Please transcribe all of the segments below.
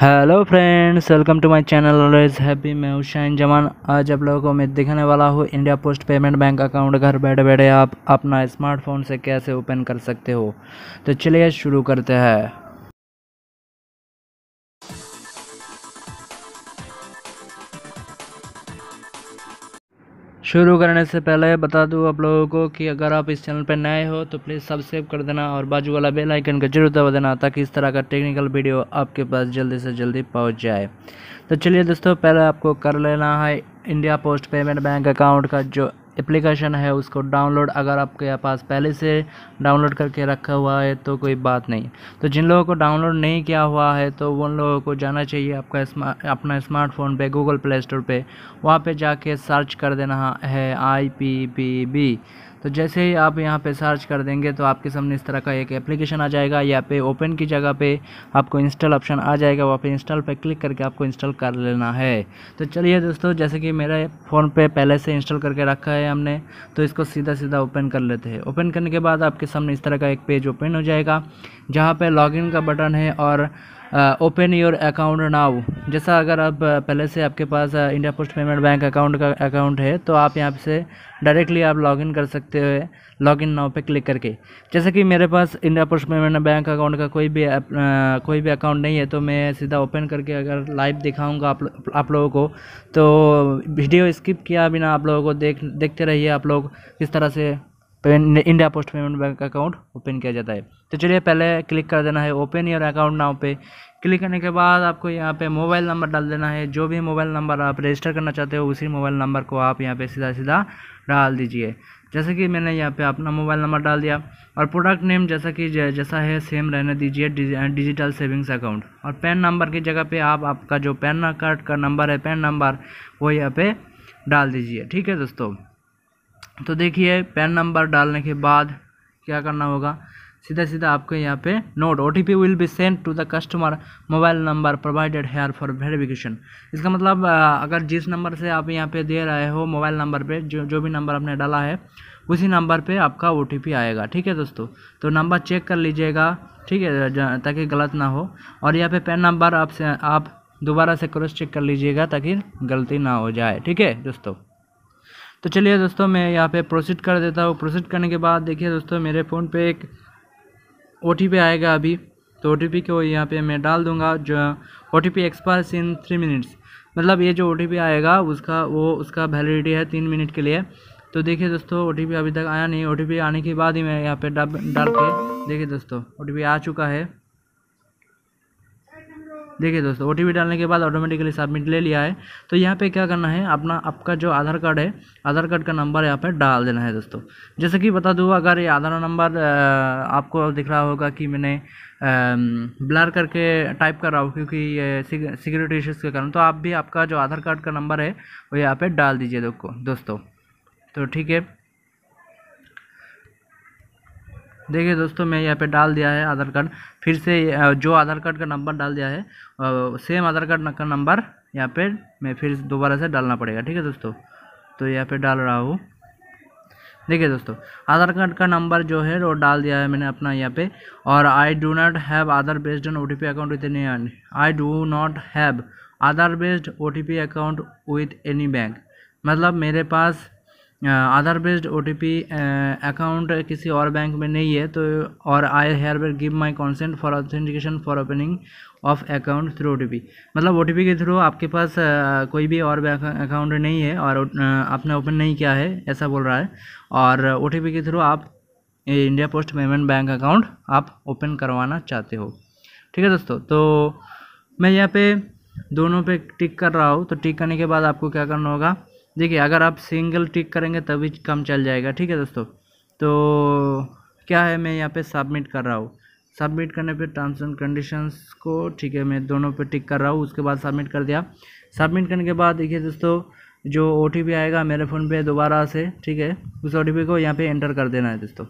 hello friends welcome to my channel always happy मैं हुसैन जमान आज आप लोगों को मैं दिखाने वाला हूँ India post payment bank account घर बैठे बैठे आप अपना स्मार्टफोन से कैसे ओपन कर सकते हो तो चलिए शुरू करते हैं शुरू करने से पहले बता दूँ आप लोगों को कि अगर आप इस चैनल पर नए हो तो प्लीज़ सब्सक्राइब कर देना और बाजू वाला बेल आइकन का जरूर दबा देना ताकि इस तरह का टेक्निकल वीडियो आपके पास जल्दी से जल्दी पहुंच जाए तो चलिए दोस्तों पहले आपको कर लेना है India post payment bank account का जो एप्लीकेशन है उसको डाउनलोड अगर आपके पास पहले से डाउनलोड करके रखा हुआ है तो कोई बात नहीं तो जिन लोगों को डाउनलोड नहीं किया हुआ है तो उन लोगों को जाना चाहिए आपका स्मार्ट अपना स्मार्टफोन पे गूगल प्ले स्टोर पे वहाँ पे जाके सर्च कर देना है आई पी पी बी तो जैसे ही आप यहाँ पे सर्च कर देंगे तो आपके सामने इस तरह का एक एप्लीकेशन आ जाएगा या पे ओपन की जगह पे आपको इंस्टॉल ऑप्शन आ जाएगा वहाँ पे इंस्टॉल पे क्लिक करके आपको इंस्टॉल कर लेना है तो चलिए दोस्तों जैसे कि मेरे फ़ोन पे पहले से इंस्टॉल करके रखा है हमने तो इसको सीधा सीधा ओपन कर लेते हैं ओपन करने के बाद आपके सामने इस तरह का एक पेज ओपन हो जाएगा जहाँ पर लॉग का बटन है और ओपन योर अकाउंट नाउ जैसा अगर आप uh, पहले से आपके पास India post payment bank account का अकाउंट है तो आप यहाँ से डायरेक्टली आप लॉगिन कर सकते हो लॉगिन नाउ पे क्लिक करके जैसे कि मेरे पास India post payment bank account का कोई भी आ, uh, कोई भी अकाउंट नहीं है तो मैं सीधा ओपन करके अगर लाइव दिखाऊँगा आप, आप लोगों को तो वीडियो स्किप किया बिना आप लोगों को देख देखते रहिए आप लोग किस तरह से India post payment bank account open किया जाता है तो चलिए पहले क्लिक कर देना है ओपन योर अकाउंट नाउ पे क्लिक करने के बाद आपको यहाँ पे मोबाइल नंबर डाल देना है जो भी मोबाइल नंबर आप रजिस्टर करना चाहते हो उसी मोबाइल नंबर को आप यहाँ पे सीधा सीधा डाल दीजिए जैसे कि मैंने यहाँ पे अपना मोबाइल नंबर डाल दिया और प्रोडक्ट नेम जैसा कि जैसा है सेम रहने दीजिए डिजिटल सेविंग्स अकाउंट और पैन नंबर की जगह पे आप आपका जो पैन कार्ड का नंबर है पैन नंबर वो यहाँ पे डाल दीजिए ठीक है दोस्तों तो देखिए पैन नंबर डालने के बाद क्या करना होगा सीधा सीधा आपके यहाँ पे note O will be send to the customer mobile number provided here for verification इसका मतलब अगर जिस नंबर से आप यहाँ पे दे रहे हो मोबाइल नंबर पे जो जो भी नंबर आपने डाला है उसी नंबर पे आपका ओ आएगा ठीक है दोस्तों तो नंबर चेक कर लीजिएगा ठीक है ताकि गलत ना हो और यहाँ पे पेन नंबर आप आप दोबारा से क्रॉस चेक कर लीजिएगा ताकि गलती ना हो जाए ठीक है दोस्तों तो चलिए दोस्तों मैं यहाँ पे प्रोसीड कर देता हूँ प्रोसीड करने के बाद देखिए दोस्तों मेरे फ़ोन पे एक ओ आएगा अभी तो ओ को यहाँ पे मैं डाल दूँगा जो O T P expires in three minutes मतलब ये जो ओ आएगा उसका वो उसका वैलिडिटी है तीन मिनट के लिए तो देखिए दोस्तों ओ अभी तक आया नहीं ओ आने के बाद ही मैं यहाँ पर डाल के देखिए दोस्तों ओ आ चुका है देखिए दोस्तों ओ डालने के बाद ऑटोमेटिकली सबमिट ले लिया है तो यहाँ पे क्या करना है अपना आपका जो आधार कार्ड है आधार कार्ड का नंबर यहाँ पर डाल देना है दोस्तों जैसे कि बता दूँ अगर ये आधार नंबर आपको दिख रहा होगा कि मैंने ब्लर करके टाइप कर रहा हूँ क्योंकि ये सिक्योरिटी इश्यूज़ के कारण तो आप भी आपका जो आधार कार्ड का नंबर है वो यहाँ पर डाल दीजिए दोस्तों तो ठीक है देखिए दोस्तों मैं यहाँ पे डाल दिया है आधार कार्ड फिर से जो आधार कार्ड का नंबर डाल दिया है सेम आधार कार्ड का नंबर यहाँ पे मैं फिर दोबारा से डालना पड़ेगा ठीक है दोस्तों तो यहाँ पे डाल रहा हूँ देखिए दोस्तों आधार कार्ड का नंबर जो है वो डाल दिया है मैंने अपना यहाँ पे और I do not have Aadhaar based N O T P account with any I do not have Aadhaar based O T P account with any bank मतलब मेरे पास आधार बेस्ड ओ अकाउंट किसी और बैंक में नहीं है तो और I hereby give my consent for authentication for opening of account through O मतलब ओ के थ्रू आपके पास कोई भी और बैंक अकाउंट नहीं है और आपने ओपन नहीं किया है ऐसा बोल रहा है और ओ के थ्रू आप India post payment bank account आप ओपन करवाना चाहते हो ठीक है दोस्तों तो मैं यहाँ पे दोनों पे टिक कर रहा हूँ तो टिक करने के बाद आपको क्या करना होगा देखिए अगर आप सिंगल टिक करेंगे तभी कम चल जाएगा ठीक है दोस्तों तो क्या है मैं यहाँ पे सबमिट कर रहा हूँ सबमिट करने पे टर्म्स एंड कंडीशंस को ठीक है मैं दोनों पे टिक कर रहा हूँ उसके बाद सबमिट कर दिया सबमिट करने के बाद देखिए दोस्तों जो ओ आएगा मेरे फ़ोन पे दोबारा से ठीक है उस ओ को यहाँ पे एंटर कर देना है दोस्तों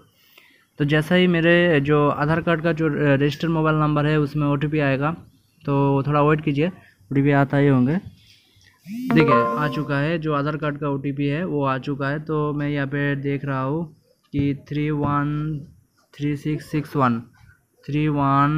तो जैसा ही मेरे जो आधार कार्ड का जो रजिस्टर्ड मोबाइल नंबर है उसमें ओ आएगा तो थोड़ा वेट कीजिए ओ आता ही होंगे देखिए आ चुका है जो आधार कार्ड का ओ है वो आ चुका है तो मैं यहाँ पे देख रहा हूँ कि three one three six six one three one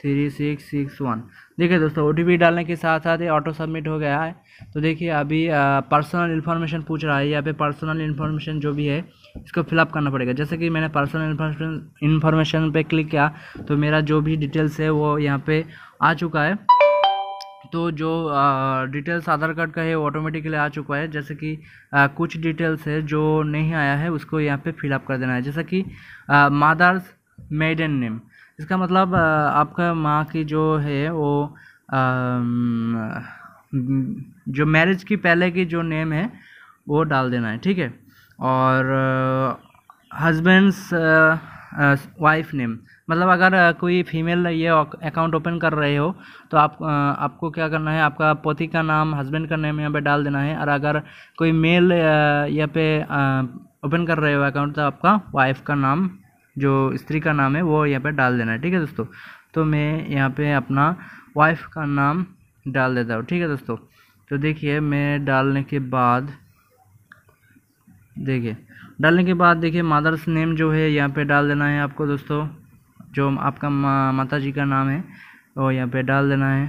three six six one देखिए दोस्तों ओ डालने के साथ साथ ये ऑटो सबमिट हो गया है तो देखिए अभी पर्सनल इन्फॉर्मेशन पूछ रहा है यहाँ पे पर्सनल इन्फॉर्मेशन जो भी है इसको फिलअप करना पड़ेगा जैसे कि मैंने पर्सनल इन्फॉर्मेशन पे क्लिक किया तो मेरा जो भी डिटेल्स है वो यहाँ पे आ चुका है तो जो डिटेल्स आधार कार्ड का है वो ऑटोमेटिकली आ चुका है जैसे कि आ, कुछ डिटेल्स है जो नहीं आया है उसको यहाँ पे फिलअप कर देना है जैसे कि मादर्स मेडन नेम इसका मतलब आ, आपका माँ की जो है वो आ, जो मैरिज की पहले की जो नेम है वो डाल देना है ठीक है और हस्बैंड्स वाइफ नेम मतलब अगर कोई फीमेल ये अकाउंट ओपन कर रहे हो तो आप आपको क्या करना है आपका पोती का नाम हस्बैंड का नेम यहाँ पे डाल देना है और अगर कोई मेल यहाँ पे ओपन कर रहे हो अकाउंट तो आपका वाइफ का नाम जो स्त्री का नाम है वो यहाँ पे डाल देना है ठीक है दोस्तों तो मैं यहाँ पे अपना वाइफ का नाम डाल देता हूँ ठीक है दोस्तों तो देखिए मैं डालने के बाद देखिए डालने के बाद देखिए मदर्स नेम जो है यहाँ पे डाल देना है आपको दोस्तों जो आपका मा, माता जी का नाम है वो यहाँ पे डाल देना है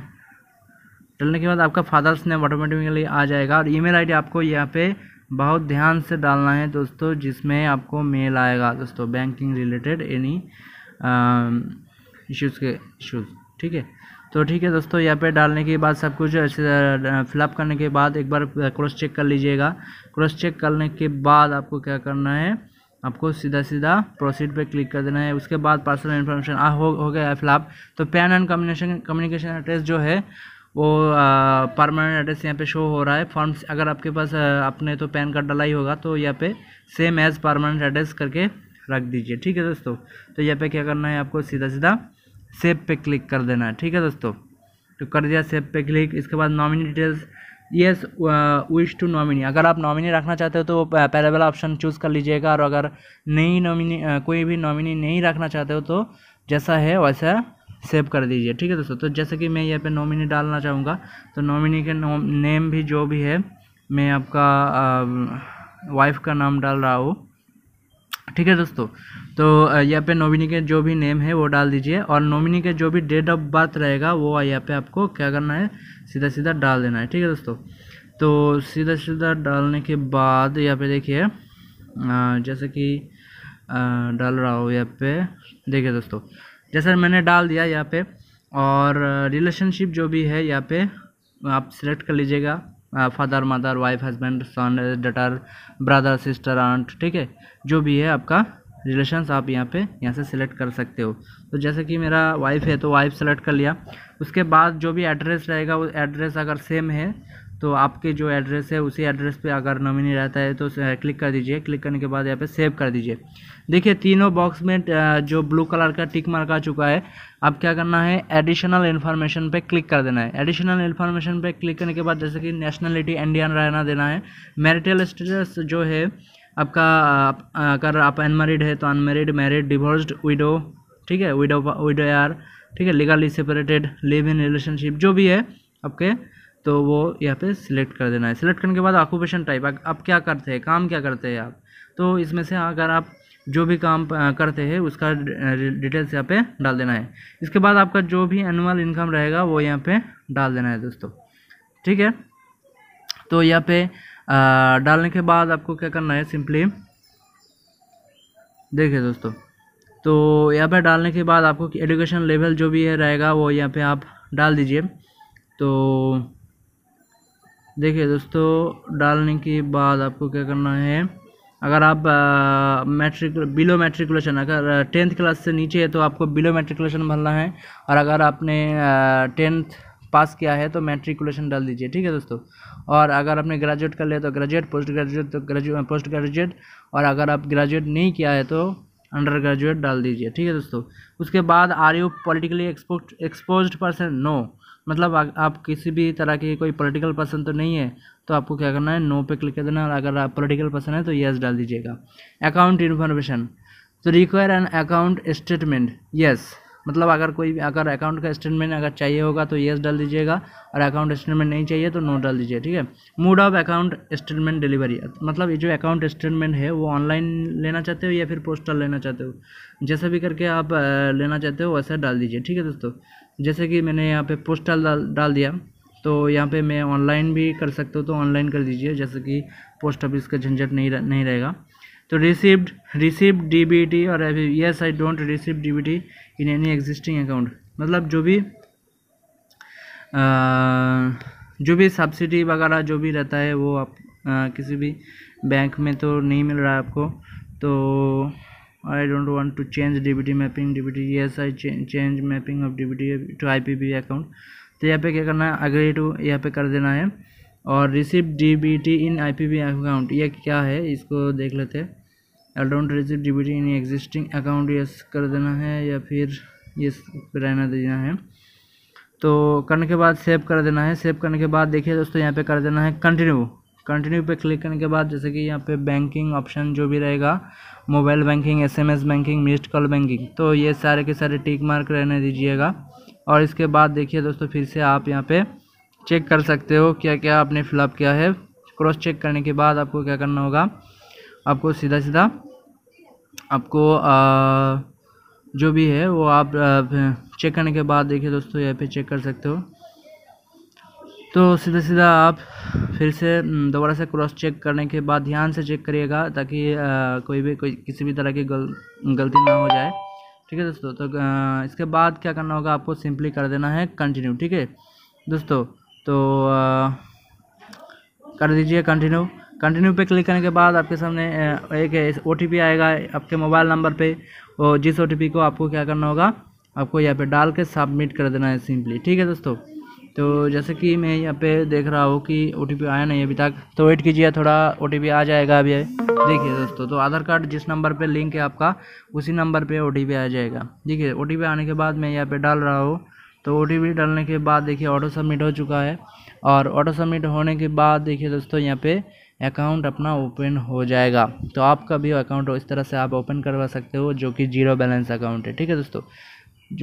डालने के बाद आपका फादर्स नेम ऑटोमेटिकली आ जाएगा और ईमेल आईडी आपको यहाँ पे बहुत ध्यान से डालना है दोस्तों जिसमें आपको मेल आएगा दोस्तों बैंकिंग रिलेटेड एनी इशूज़ के इशूज़ ठीक है तो ठीक है दोस्तों यहाँ पे डालने के बाद सब कुछ फिलअप करने के बाद एक बार क्रॉस चेक कर लीजिएगा क्रॉस चेक करने के बाद आपको क्या करना है आपको सीधा सीधा प्रोसीड पे क्लिक कर देना है उसके बाद पर्सनल इन्फॉर्मेशन हो हो गया फिलहाल तो PAN and communication communication address जो है वो परमानेंट एड्रेस यहाँ पे शो हो रहा है फॉर्म्स अगर आपके पास आपने तो पैन कार्ड डला ही होगा तो यहाँ पे सेम एज परमानेंट एड्रेस करके रख दीजिए ठीक है दोस्तों तो यहाँ पे क्या करना है आपको सीधा सीधा सेव पे क्लिक कर देना है ठीक है दोस्तों तो कर दिया सेव पे क्लिक इसके बाद nominee details yes wish to nominee अगर आप नॉमिनी रखना चाहते हो तो पहले वाला ऑप्शन चूज़ कर लीजिएगा और अगर नई नॉमिनी uh, कोई भी नॉमिनी नहीं रखना चाहते हो तो जैसा है वैसा सेव कर दीजिए ठीक है दोस्तों तो जैसे कि मैं यहाँ पे नॉमिनी डालना चाहूँगा तो नॉमिनी के नेम भी जो भी है मैं आपका वाइफ uh, का नाम डाल रहा हूँ ठीक है दोस्तों तो यहाँ पे नॉमिनी के जो भी नेम है वो डाल दीजिए और नॉमिनी के जो भी डेट ऑफ बर्थ रहेगा वो यहाँ पे आपको क्या करना है सीधा सीधा डाल देना है ठीक है दोस्तों तो सीधा सीधा डालने के बाद यहाँ पे देखिए जैसे कि डाल रहा हो यहाँ पे देखिए दोस्तों जैसा मैंने डाल दिया यहाँ पे और रिलेशनशिप जो भी है यहाँ पे आप सिलेक्ट कर लीजिएगा father mother wife husband son daughter brother sister aunt ठीक है जो भी है आपका रिलेशंस आप यहाँ पे यहाँ से सिलेक्ट कर सकते हो तो जैसे कि मेरा वाइफ़ है तो वाइफ़ सेलेक्ट कर लिया उसके बाद जो भी एड्रेस रहेगा वो एड्रेस अगर सेम है तो आपके जो एड्रेस है उसी एड्रेस पे अगर नॉमिनी रहता है तो क्लिक कर दीजिए क्लिक करने के बाद यहाँ पे सेव कर दीजिए देखिए तीनों बॉक्स में जो ब्लू कलर का टिक मार्क आ चुका है अब क्या करना है एडिशनल इन्फॉर्मेशन पे क्लिक कर देना है एडिशनल इन्फॉर्मेशन पे क्लिक करने के बाद जैसे कि नेशनलिटी इंडियन रहना देना है मेरिटल स्टेटस जो है आपका अगर आप अनमेरिड है तो अनमेरिड मैरिड डिवोर्स्ड विडो ठीक है विडो विडो यार ठीक है legally separated live in relationship जो भी है आपके तो वो यहाँ पे सिलेक्ट कर देना है सिलेक्ट करने के बाद ऑक्यूपेशन टाइप आप क्या करते हैं काम क्या करते हैं आप तो इसमें से अगर आप जो भी काम करते हैं उसका डिटेल्स यहाँ पे डाल देना है इसके बाद आपका जो भी एनुअल इनकम रहेगा वो यहाँ पे डाल देना है दोस्तों ठीक है तो यहाँ पे डालने के बाद आपको क्या करना है सिंपली देखिए दोस्तों तो यहाँ पे डालने के बाद आपको एडुकेशन लेवल जो भी है रहेगा वो यहाँ पे आप डाल दीजिए तो देखिए दोस्तों डालने के बाद आपको क्या करना है अगर आप मैट्रिक बिलो मेट्रिकुलेशन अगर टेंथ क्लास से नीचे है तो आपको बिलो मेट्रिकुलेशन भरना है और अगर आपने टेंथ पास किया है तो मेट्रिकुलेशन डाल दीजिए ठीक है दोस्तों और अगर आपने ग्रेजुएट कर लिया तो ग्रेजुएट पोस्ट ग्रेजुएट तो ग्रेजुएट पोस्ट ग्रेजुएट और अगर आप ग्रेजुएट नहीं किया है तो अंडर ग्रेजुएट डाल दीजिए ठीक है दोस्तों उसके बाद are you politically exposed person no मतलब आ, आप किसी भी तरह के कोई पॉलिटिकल पर्सन तो नहीं है तो आपको क्या करना है नो पे क्लिक कर देना और अगर आप पॉलिटिकल पर्सन है तो येस डाल दीजिएगा अकाउंट इन्फॉर्मेशन तो require an account statement yes मतलब अगर कोई अगर अकाउंट का स्टेटमेंट अगर चाहिए होगा तो येस डाल दीजिएगा और अकाउंट स्टेटमेंट नहीं चाहिए तो नो डाल दीजिए ठीक है mode of account statement delivery मतलब ये जो अकाउंट स्टेटमेंट है वो ऑनलाइन लेना चाहते हो या फिर पोस्टल लेना चाहते हो जैसा भी करके आप लेना चाहते हो वैसा डाल दीजिए ठीक है दोस्तों जैसे कि मैंने यहाँ पर पोस्टल डाल दिया तो यहाँ पे मैं ऑनलाइन भी कर सकता हूँ तो ऑनलाइन कर दीजिए जैसे कि पोस्ट ऑफिस का झंझट नहीं रह, नहीं रहेगा तो received received टी और अभी yes I don't receive dbt in any existing account मतलब जो भी आ, जो भी सब्सिडी वगैरह जो भी रहता है वो आप आ, किसी भी बैंक में तो नहीं मिल रहा है आपको तो I don't want to change DBT mapping DBT yes I change mapping of DBT to IPB account तो यहाँ पे क्या करना है अग्री टू यहाँ पे कर देना है और B DBT in B account ये क्या है इसको देख लेते हैं D B DBT in existing account yes कर देना है या फिर ये रहना देना है तो करने के बाद सेव कर देना है सेव करने के बाद देखिए दोस्तों यहाँ पे कर देना है कंटिन्यू कंटिन्यू पे क्लिक करने के बाद जैसे कि यहाँ पे बैंकिंग ऑप्शन जो भी रहेगा mobile banking SMS banking missed call banking तो ये सारे के सारे टिक मार्क रहने दीजिएगा और इसके बाद देखिए दोस्तों फिर से आप यहाँ पे चेक कर सकते हो क्या क्या आपने फिलअप किया है क्रॉस चेक करने के बाद आपको क्या करना होगा आपको सीधा सीधा आपको आ, जो भी है वो आप चेक करने के बाद देखिए दोस्तों यहाँ पे चेक कर सकते हो तो सीधा सीधा आप फिर से हम्म, दोबारा से क्रॉस चेक करने के बाद ध्यान से चेक करिएगा ताकि आ, कोई भी कोई किसी भी तरह की गल, गलती ना हो जाए ठीक है दोस्तों तो आ, इसके बाद क्या करना होगा आपको सिंपली कर देना है कंटिन्यू ठीक है दोस्तों तो कर दीजिए कंटिन्यू कंटिन्यू पे क्लिक करने के बाद आपके सामने एक ओ आएगा आपके मोबाइल नंबर पे और जिस ओ को आपको क्या करना होगा आपको यहाँ पे डाल के सबमिट कर देना है सिंपली ठीक है दोस्तों तो जैसे कि मैं यहाँ पे देख रहा हूँ कि ओ आया नहीं अभी तक तो वेट कीजिए थोड़ा ओ आ जाएगा अभी देखिए दोस्तों तो आधार कार्ड जिस नंबर पर लिंक है आपका उसी नंबर पर ओ आ जाएगा ठीक है ओ आने के बाद मैं यहाँ पर डाल रहा हूँ तो ओ डालने के बाद देखिए ऑटो सबमिट हो चुका है और ऑटो सबमिट होने के बाद देखिए दोस्तों यहाँ पे अकाउंट अपना ओपन हो जाएगा तो आपका भी अकाउंट इस तरह से आप ओपन करवा सकते हो जो कि जीरो बैलेंस अकाउंट है ठीक है दोस्तों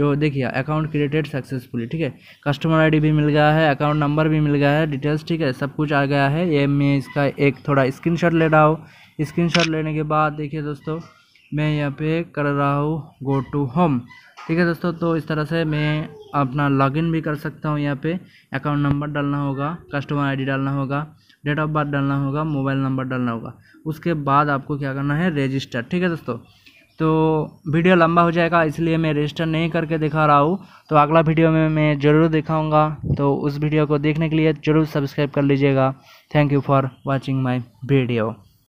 जो देखिए अकाउंट क्रिएटेड सक्सेसफुली ठीक है कस्टमर आईडी भी मिल गया है अकाउंट नंबर भी मिल गया है डिटेल्स ठीक है सब कुछ आ गया है ये मैं इसका एक थोड़ा स्क्रीनशॉट ले रहा हूँ स्क्रीनशॉट लेने के बाद देखिए दोस्तों मैं यहाँ पे कर रहा हूँ गो टू होम ठीक है दोस्तों तो इस तरह से मैं अपना लॉगिन भी कर सकता हूँ यहाँ पे अकाउंट नंबर डालना होगा कस्टमर आईडी डालना होगा डेट ऑफ बर्थ डालना होगा मोबाइल नंबर डालना होगा उसके बाद आपको क्या करना है रजिस्टर ठीक है दोस्तों तो वीडियो लंबा हो जाएगा इसलिए मैं रजिस्टर नहीं करके दिखा रहा हूँ तो अगला वीडियो में मैं ज़रूर दिखाऊँगा तो उस वीडियो को देखने के लिए ज़रूर सब्सक्राइब कर लीजिएगा thank you for watching my video